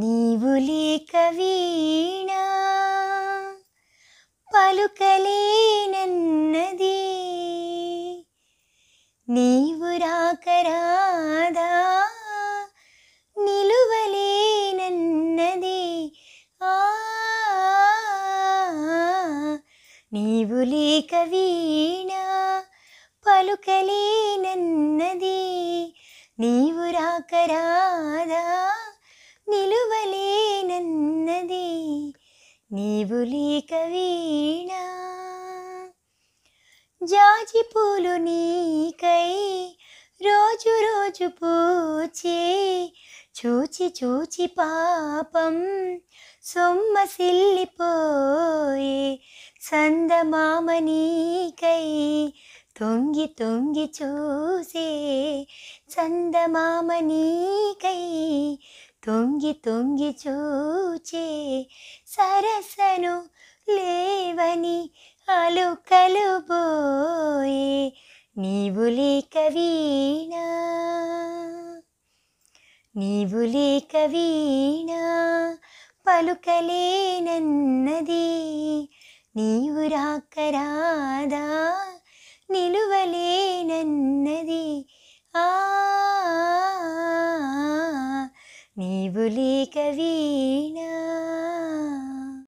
నీవు లేక వీణా పలుకలేనన్నది నీవు రాకరాదా నిలువలేనన్నది ఆ నీవు లేక వీణా పలుకలేనన్నది నీవు రాకరాదా నిలువలేనన్నది నీవు లేక వీణ జాజి పూలు నీకై రోజు రోజు పూచే చూచి చూచి పాపం సొమ్మసిల్లిపోయే సందమామ నీకై తొంగి తొంగి చూసే చందమామ నీకై తొంగి తొంగి చూచే సరసను లేవని అలుకలు బోయే నీవు లేక వీణా నీవు లేక వీణా పలుకలేనన్నది నీవు రాకరాదా నిలువలే నివులీక వీణా